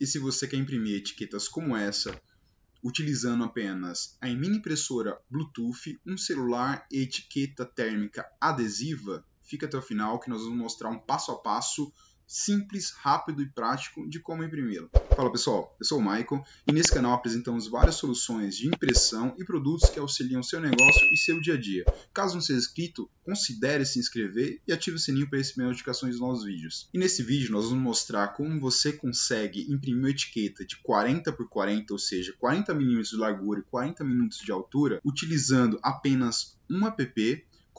E se você quer imprimir etiquetas como essa, utilizando apenas a mini impressora Bluetooth, um celular e etiqueta térmica adesiva, fica até o final que nós vamos mostrar um passo a passo simples, rápido e prático de como imprimi-lo. Fala pessoal, eu sou o Michael e nesse canal apresentamos várias soluções de impressão e produtos que auxiliam seu negócio e seu dia a dia. Caso não seja inscrito, considere se inscrever e ative o sininho para receber notificações dos novos vídeos. E nesse vídeo nós vamos mostrar como você consegue imprimir uma etiqueta de 40 por 40, ou seja, 40 mm de largura e 40 mm de altura, utilizando apenas um app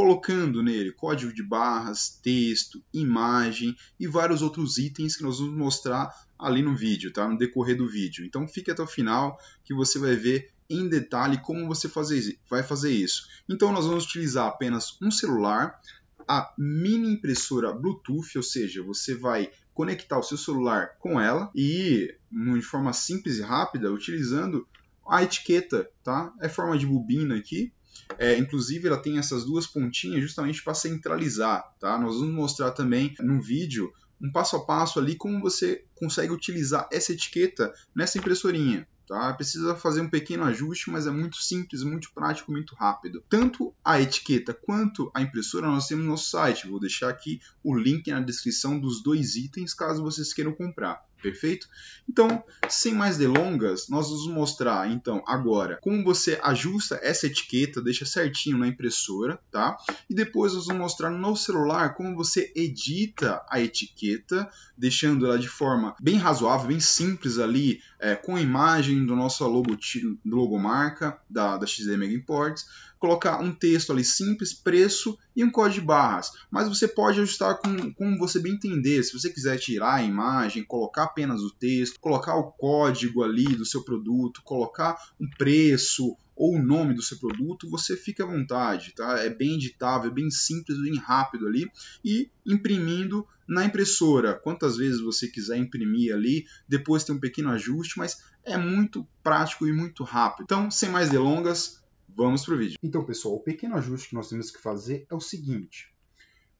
colocando nele código de barras, texto, imagem e vários outros itens que nós vamos mostrar ali no vídeo, tá? No decorrer do vídeo. Então fique até o final que você vai ver em detalhe como você fazer, vai fazer isso. Então nós vamos utilizar apenas um celular, a mini impressora Bluetooth, ou seja, você vai conectar o seu celular com ela e de forma simples e rápida utilizando a etiqueta, tá? É forma de bobina aqui é, inclusive, ela tem essas duas pontinhas justamente para centralizar. Tá? Nós vamos mostrar também no vídeo um passo a passo ali como você consegue utilizar essa etiqueta nessa impressorinha. Tá? Precisa fazer um pequeno ajuste, mas é muito simples, muito prático, muito rápido. Tanto a etiqueta quanto a impressora nós temos no nosso site. Vou deixar aqui o link na descrição dos dois itens caso vocês queiram comprar. Perfeito? Então, sem mais delongas, nós vamos mostrar então agora como você ajusta essa etiqueta, deixa certinho na impressora, tá? E depois nós vamos mostrar no celular como você edita a etiqueta, deixando ela de forma bem razoável, bem simples ali, é, com a imagem do nosso logo, logomarca da, da Imports colocar um texto ali simples, preço e um código de barras. Mas você pode ajustar com, como você bem entender. Se você quiser tirar a imagem, colocar apenas o texto, colocar o código ali do seu produto, colocar um preço ou o nome do seu produto, você fica à vontade, tá? É bem editável, bem simples, bem rápido ali e imprimindo na impressora. Quantas vezes você quiser imprimir ali, depois tem um pequeno ajuste, mas é muito prático e muito rápido. Então, sem mais delongas, Vamos para o vídeo. Então, pessoal, o pequeno ajuste que nós temos que fazer é o seguinte.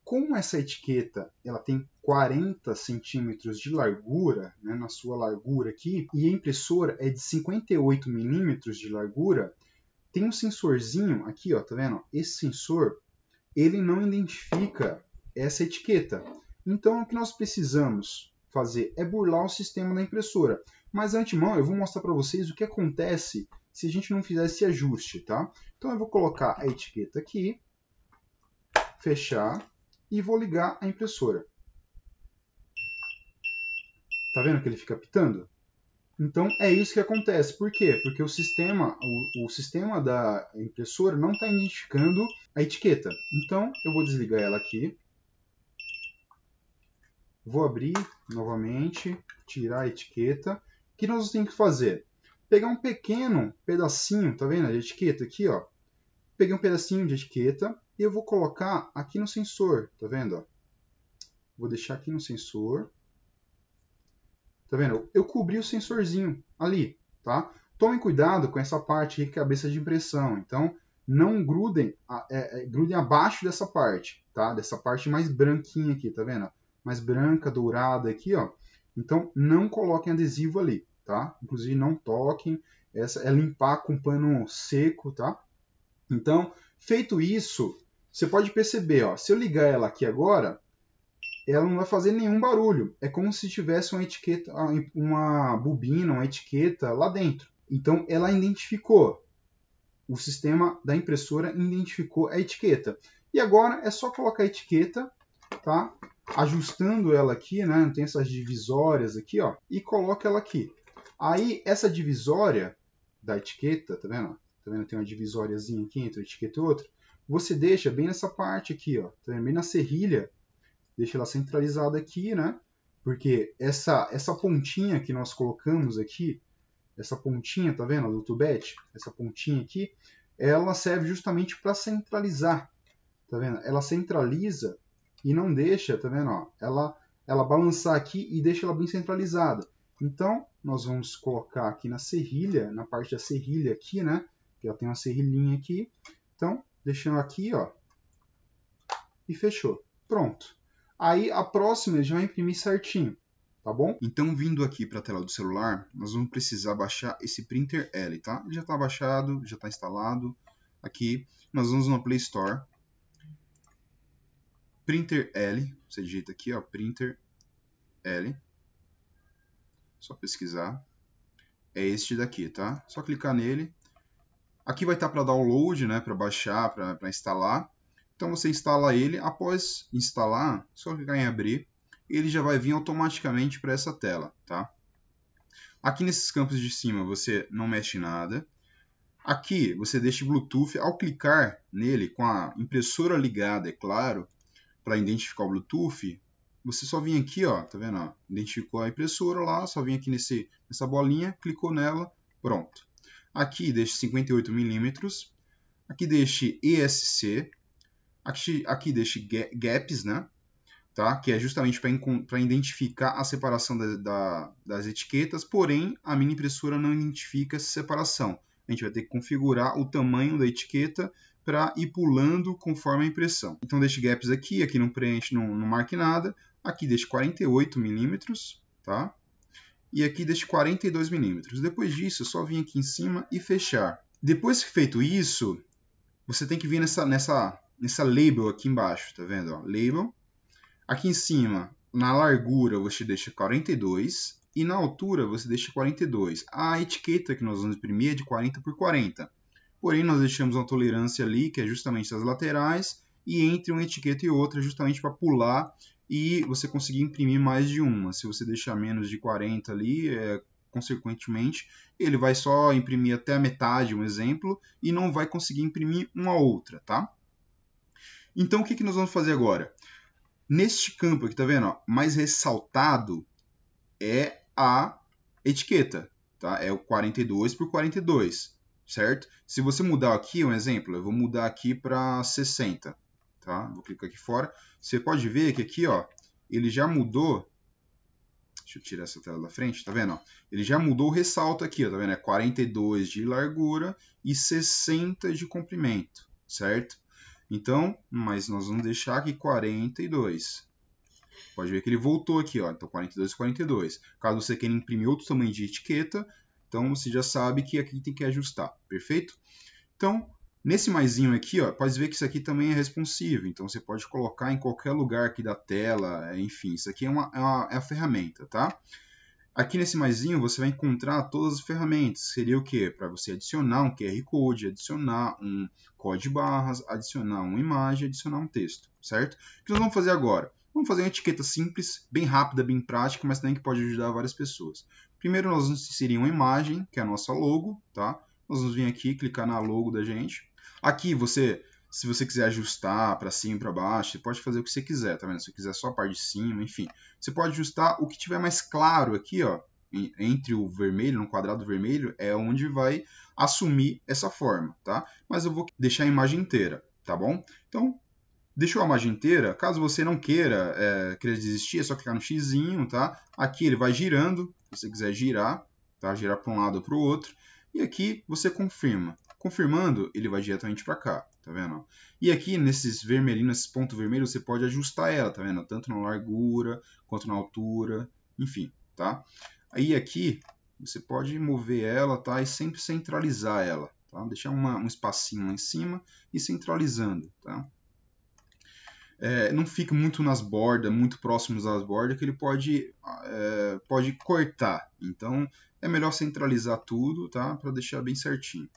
Como essa etiqueta ela tem 40 centímetros de largura, né, na sua largura aqui, e a impressora é de 58 milímetros de largura, tem um sensorzinho aqui, ó, tá vendo? Esse sensor, ele não identifica essa etiqueta. Então, o que nós precisamos fazer é burlar o sistema da impressora. Mas, antemão, eu vou mostrar para vocês o que acontece se a gente não fizer esse ajuste, tá? Então eu vou colocar a etiqueta aqui, fechar e vou ligar a impressora. Tá vendo que ele fica pitando? Então é isso que acontece. Por quê? Porque o sistema, o, o sistema da impressora não está identificando a etiqueta. Então eu vou desligar ela aqui. Vou abrir novamente, tirar a etiqueta. O que nós temos que fazer? pegar um pequeno pedacinho, tá vendo? De etiqueta aqui, ó. Peguei um pedacinho de etiqueta e eu vou colocar aqui no sensor, tá vendo? Ó? Vou deixar aqui no sensor. Tá vendo? Eu cobri o sensorzinho ali, tá? Tomem cuidado com essa parte aqui, cabeça de impressão. Então, não grudem, é, é, grudem abaixo dessa parte, tá? Dessa parte mais branquinha aqui, tá vendo? Mais branca, dourada aqui, ó. Então, não coloquem adesivo ali tá? Inclusive não toquem, essa é limpar com pano seco, tá? Então, feito isso, você pode perceber, ó, se eu ligar ela aqui agora, ela não vai fazer nenhum barulho. É como se tivesse uma etiqueta, ah, uma bobina, uma etiqueta lá dentro. Então, ela identificou. O sistema da impressora identificou a etiqueta. E agora é só colocar a etiqueta, tá? Ajustando ela aqui, né? Tem essas divisórias aqui, ó. E coloca ela aqui. Aí, essa divisória da etiqueta, tá vendo? Tá vendo? Tem uma divisóriazinha aqui entre uma etiqueta e outra. Você deixa bem nessa parte aqui, ó, tá vendo? bem na serrilha. Deixa ela centralizada aqui, né? Porque essa, essa pontinha que nós colocamos aqui, essa pontinha, tá vendo? Do tubete, essa pontinha aqui, ela serve justamente para centralizar, tá vendo? Ela centraliza e não deixa, tá vendo? Ó, ela, ela balançar aqui e deixa ela bem centralizada. Então, nós vamos colocar aqui na serrilha, na parte da serrilha aqui, né? Que ela tem uma serrilhinha aqui. Então, deixando aqui, ó. E fechou. Pronto. Aí, a próxima já vai imprimir certinho, tá bom? Então, vindo aqui para a tela do celular, nós vamos precisar baixar esse Printer L, tá? Ele já está baixado, já está instalado. Aqui, nós vamos na Play Store. Printer L, você digita aqui, ó, Printer L só pesquisar. É este daqui, tá? Só clicar nele. Aqui vai estar tá para download, né? Para baixar, para instalar. Então você instala ele. Após instalar, só clicar em abrir. Ele já vai vir automaticamente para essa tela, tá? Aqui nesses campos de cima você não mexe nada. Aqui você deixa Bluetooth. Ao clicar nele com a impressora ligada, é claro, para identificar o Bluetooth, você só vem aqui, ó, tá vendo? Ó, identificou a impressora lá, só vem aqui nesse, nessa bolinha, clicou nela, pronto. Aqui deixe 58 milímetros, aqui deixe ESC, aqui, aqui deixe gaps, né? Tá? Que é justamente para identificar a separação da, da, das etiquetas, porém a mini impressora não identifica essa separação. A gente vai ter que configurar o tamanho da etiqueta para ir pulando conforme a impressão. Então deixe gaps aqui, aqui não preenche, não, não marque nada. Aqui deixo 48 milímetros, tá? E aqui deixo 42 milímetros. Depois disso, é só vir aqui em cima e fechar. Depois que feito isso, você tem que vir nessa, nessa, nessa label aqui embaixo, tá vendo? Ó, label. Aqui em cima, na largura, você deixa 42 e na altura você deixa 42. A etiqueta que nós vamos imprimir é de 40 por 40. Porém, nós deixamos uma tolerância ali, que é justamente as laterais, e entre uma etiqueta e outra, justamente para pular e você conseguir imprimir mais de uma. Se você deixar menos de 40 ali, é, consequentemente, ele vai só imprimir até a metade, um exemplo, e não vai conseguir imprimir uma outra, tá? Então, o que, que nós vamos fazer agora? Neste campo aqui, tá vendo? Ó, mais ressaltado é a etiqueta, tá? É o 42 por 42, certo? Se você mudar aqui, um exemplo, eu vou mudar aqui para 60 tá? Vou clicar aqui fora. Você pode ver que aqui, ó, ele já mudou. Deixa eu tirar essa tela da frente, tá vendo? Ó? Ele já mudou o ressalto aqui, ó, tá vendo? É 42 de largura e 60 de comprimento, certo? Então, mas nós vamos deixar aqui 42. Pode ver que ele voltou aqui, ó. Então, 42 e 42. Caso você queira imprimir outro tamanho de etiqueta, então você já sabe que aqui tem que ajustar, perfeito? Então, Nesse maisinho aqui, ó, pode ver que isso aqui também é responsivo, então você pode colocar em qualquer lugar aqui da tela, é, enfim, isso aqui é, uma, é, uma, é a ferramenta, tá? Aqui nesse maisinho você vai encontrar todas as ferramentas, seria o que? Para você adicionar um QR Code, adicionar um código barras, adicionar uma imagem, adicionar um texto, certo? O que nós vamos fazer agora? Vamos fazer uma etiqueta simples, bem rápida, bem prática, mas também que pode ajudar várias pessoas. Primeiro nós vamos inserir uma imagem, que é a nossa logo, tá? Nós vamos vir aqui, clicar na logo da gente, Aqui você, se você quiser ajustar para cima, para baixo, você pode fazer o que você quiser, tá vendo? Se você quiser só a parte de cima, enfim. Você pode ajustar o que tiver mais claro aqui, ó, entre o vermelho, no quadrado vermelho, é onde vai assumir essa forma, tá? Mas eu vou deixar a imagem inteira, tá bom? Então, deixou a imagem inteira. Caso você não queira, é, queira desistir, é só clicar no xizinho, tá? Aqui ele vai girando, se você quiser girar, tá? Girar para um lado ou para o outro. E aqui você confirma, Confirmando, ele vai diretamente para cá, tá vendo? E aqui, nesses vermelhinhos, nesse pontos vermelhos, você pode ajustar ela, tá vendo? Tanto na largura, quanto na altura, enfim, tá? Aí aqui, você pode mover ela, tá? E sempre centralizar ela, tá? Deixar uma, um espacinho lá em cima e centralizando, tá? É, não fica muito nas bordas, muito próximos às bordas, que ele pode, é, pode cortar. Então, é melhor centralizar tudo, tá? Para deixar bem certinho.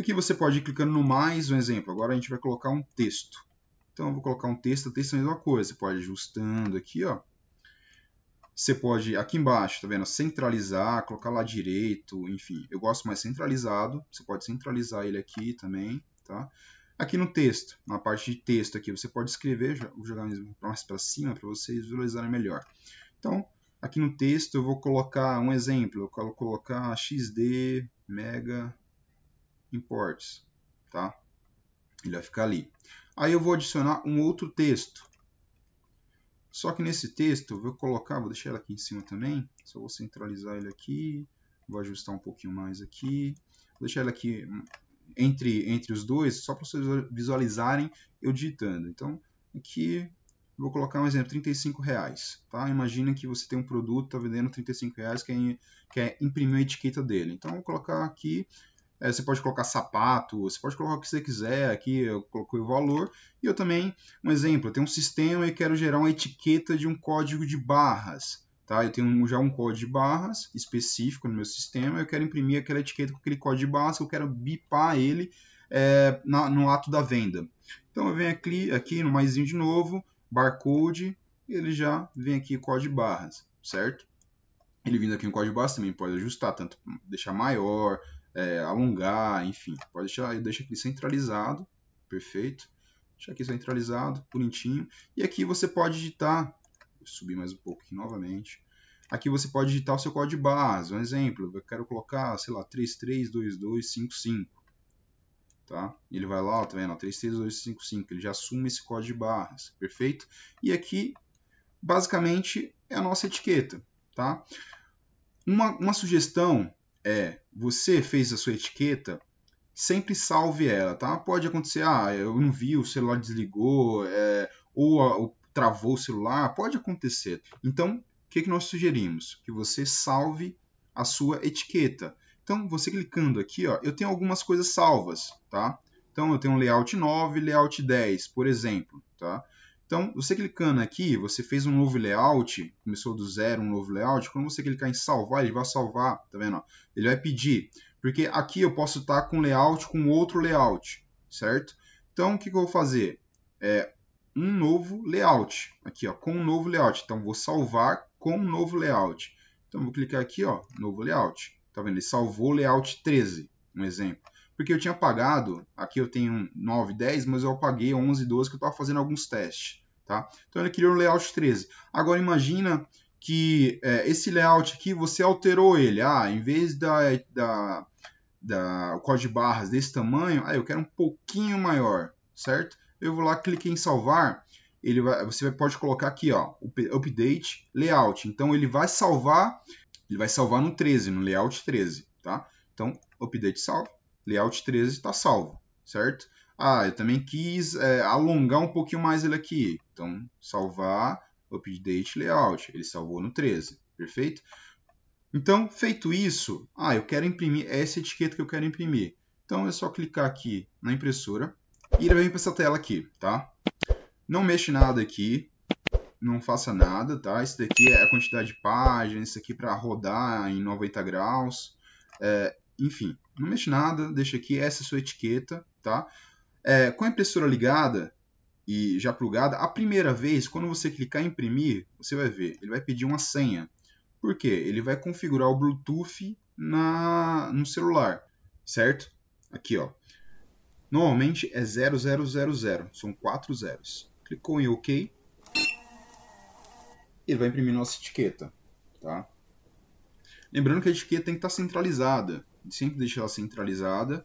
Aqui você pode ir clicando no mais um exemplo. Agora a gente vai colocar um texto. Então eu vou colocar um texto, texto é a mesma coisa. Você pode ir ajustando aqui, ó. Você pode, aqui embaixo, tá vendo? Centralizar, colocar lá direito, enfim. Eu gosto mais centralizado. Você pode centralizar ele aqui também, tá? Aqui no texto, na parte de texto aqui, você pode escrever, vou jogar mais para cima para vocês visualizarem melhor. Então, aqui no texto eu vou colocar um exemplo, eu vou colocar XD mega imports, tá? Ele vai ficar ali. Aí eu vou adicionar um outro texto. Só que nesse texto eu vou colocar, vou deixar ele aqui em cima também. Só vou centralizar ele aqui, vou ajustar um pouquinho mais aqui. Vou deixar ele aqui hum, entre, entre os dois, só para vocês visualizarem eu digitando. Então, aqui vou colocar um exemplo, 35 reais, tá? Imagina que você tem um produto, está vendendo 35 reais, quer, é, quer é imprimir a etiqueta dele. Então, vou colocar aqui é, você pode colocar sapato, você pode colocar o que você quiser aqui, eu coloquei o valor. E eu também, um exemplo, eu tenho um sistema e quero gerar uma etiqueta de um código de barras. Tá? Eu tenho já um código de barras específico no meu sistema, eu quero imprimir aquela etiqueta com aquele código de barras, eu quero bipar ele é, na, no ato da venda. Então eu venho aqui, aqui no mais de novo, barcode, ele já vem aqui código de barras, certo? Ele vindo aqui no código de barras também pode ajustar, tanto deixar maior, é, alongar, enfim. Pode deixar, deixa aqui centralizado, perfeito. Deixa aqui centralizado, bonitinho. E aqui você pode digitar, vou subir mais um pouco aqui novamente. Aqui você pode digitar o seu código base, um exemplo, eu quero colocar, sei lá, 332255, tá? Ele vai lá, ó, tá vendo, 332255, ele já assume esse código de barras, perfeito? E aqui, basicamente, é a nossa etiqueta, tá? Uma, uma sugestão é você fez a sua etiqueta, sempre salve ela, tá? Pode acontecer, ah, eu não vi, o celular desligou, é, ou, ou, travou o celular, pode acontecer. Então, o que, que nós sugerimos? Que você salve a sua etiqueta. Então, você clicando aqui, ó, eu tenho algumas coisas salvas, tá? Então, eu tenho um layout 9 e layout 10, por exemplo, tá? Então, você clicando aqui, você fez um novo layout, começou do zero um novo layout. Quando você clicar em salvar, ele vai salvar, tá vendo? Ele vai pedir, porque aqui eu posso estar com layout com outro layout, certo? Então, o que, que eu vou fazer? É um novo layout, aqui ó, com um novo layout. Então, vou salvar com um novo layout. Então, vou clicar aqui, ó, novo layout. Tá vendo? Ele salvou o layout 13, um exemplo porque eu tinha pagado, aqui eu tenho 9, 10, mas eu paguei 11, 12 que eu estava fazendo alguns testes, tá? Então ele criou um layout 13. Agora imagina que é, esse layout aqui você alterou ele, ah, em vez da, é, da, da o código de barras desse tamanho, ah, eu quero um pouquinho maior, certo? Eu vou lá, cliquei em salvar, ele vai, você pode colocar aqui, ó, update layout. Então ele vai salvar, ele vai salvar no 13, no layout 13, tá? Então update salve layout 13 está salvo, certo? Ah, eu também quis é, alongar um pouquinho mais ele aqui. Então, salvar, update layout. Ele salvou no 13, perfeito? Então, feito isso, ah, eu quero imprimir essa etiqueta que eu quero imprimir. Então, é só clicar aqui na impressora e ele vai vir para essa tela aqui, tá? Não mexe nada aqui, não faça nada, tá? Isso daqui é a quantidade de páginas, isso aqui para rodar em 90 graus. É, enfim, não mexe nada, deixa aqui, essa é sua etiqueta, tá? É, com a impressora ligada e já plugada, a primeira vez, quando você clicar em imprimir, você vai ver, ele vai pedir uma senha. Por quê? Ele vai configurar o Bluetooth na, no celular, certo? Aqui, ó. Normalmente é 0000, são quatro zeros. Clicou em OK, ele vai imprimir nossa etiqueta, tá? Lembrando que a etiqueta tem que estar centralizada sempre deixar ela centralizada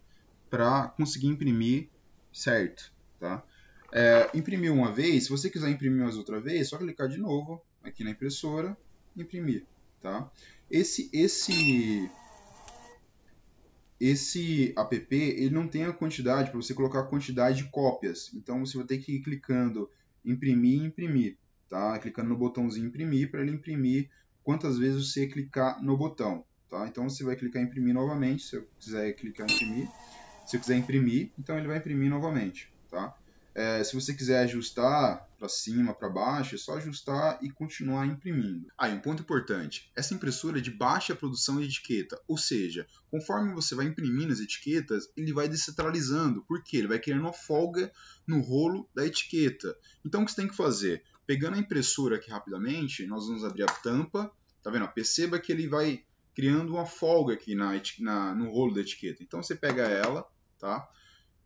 para conseguir imprimir certo, tá? É, imprimir uma vez, se você quiser imprimir mais outra vez, é só clicar de novo aqui na impressora, imprimir, tá? Esse, esse, esse app, ele não tem a quantidade para você colocar a quantidade de cópias, então você vai ter que ir clicando imprimir imprimir, tá? Clicando no botãozinho imprimir para ele imprimir quantas vezes você clicar no botão, Tá? Então você vai clicar em imprimir novamente, se eu quiser clicar em imprimir. Se eu quiser imprimir, então ele vai imprimir novamente. Tá? É, se você quiser ajustar para cima, para baixo, é só ajustar e continuar imprimindo. Ah, um ponto importante: essa impressora é de baixa produção de etiqueta, ou seja, conforme você vai imprimindo as etiquetas, ele vai descentralizando, porque ele vai querendo uma folga no rolo da etiqueta. Então, o que você tem que fazer? Pegando a impressora aqui rapidamente, nós vamos abrir a tampa, tá vendo? Perceba que ele vai criando uma folga aqui na, na, no rolo da etiqueta. Então você pega ela, tá?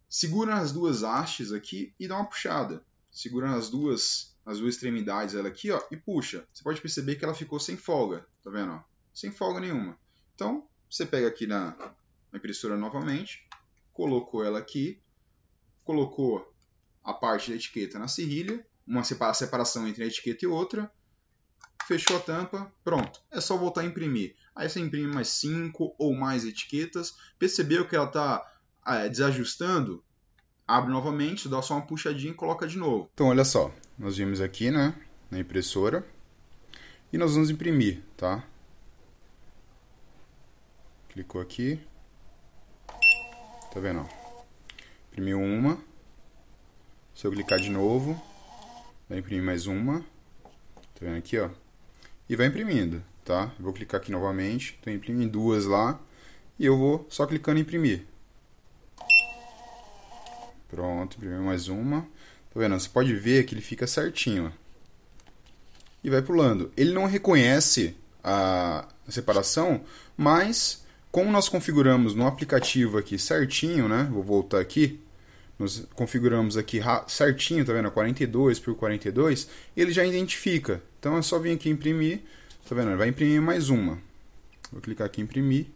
segura as duas hastes aqui e dá uma puxada. Segura as duas, as duas extremidades dela aqui ó, e puxa. Você pode perceber que ela ficou sem folga, tá vendo? Ó? Sem folga nenhuma. Então você pega aqui na, na impressora novamente, colocou ela aqui, colocou a parte da etiqueta na serrilha, uma separação entre a etiqueta e outra, fechou a tampa, pronto. É só voltar a imprimir. Aí você imprime mais 5 ou mais etiquetas. Percebeu que ela está é, desajustando? Abre novamente, dá só uma puxadinha e coloca de novo. Então, olha só. Nós vimos aqui, né? Na impressora. E nós vamos imprimir, tá? Clicou aqui. Tá vendo? Ó? Imprimiu uma. Se eu clicar de novo, vai imprimir mais uma. Tá vendo aqui, ó? e vai imprimindo, tá? vou clicar aqui novamente, então imprime duas lá e eu vou só clicando em imprimir. Pronto, imprimi mais uma. Tá vendo? Você pode ver que ele fica certinho. E vai pulando. Ele não reconhece a separação, mas como nós configuramos no aplicativo aqui certinho, né? Vou voltar aqui nós configuramos aqui certinho, tá vendo? 42 por 42, ele já identifica. Então é só vir aqui imprimir, tá vendo? Ele vai imprimir mais uma. Vou clicar aqui em imprimir.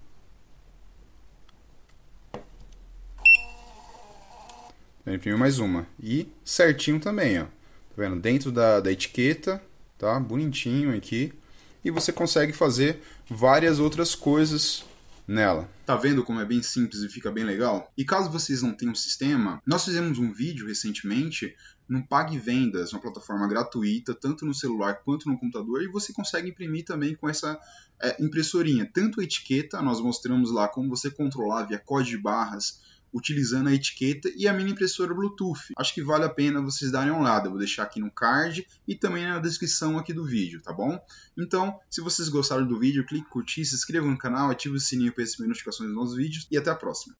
Vai imprimir mais uma. E certinho também, ó. Tá vendo? Dentro da, da etiqueta, tá? Bonitinho aqui. E você consegue fazer várias outras coisas nela. Tá vendo como é bem simples e fica bem legal? E caso vocês não tenham sistema, nós fizemos um vídeo recentemente no Pague Vendas, uma plataforma gratuita, tanto no celular quanto no computador, e você consegue imprimir também com essa é, impressorinha. Tanto a etiqueta, nós mostramos lá como você controlar via código de barras utilizando a etiqueta e a mini impressora Bluetooth. Acho que vale a pena vocês darem um lado, eu vou deixar aqui no card e também na descrição aqui do vídeo, tá bom? Então, se vocês gostaram do vídeo, clique em curtir, se inscreva no canal, ative o sininho para receber notificações dos novos vídeos e até a próxima.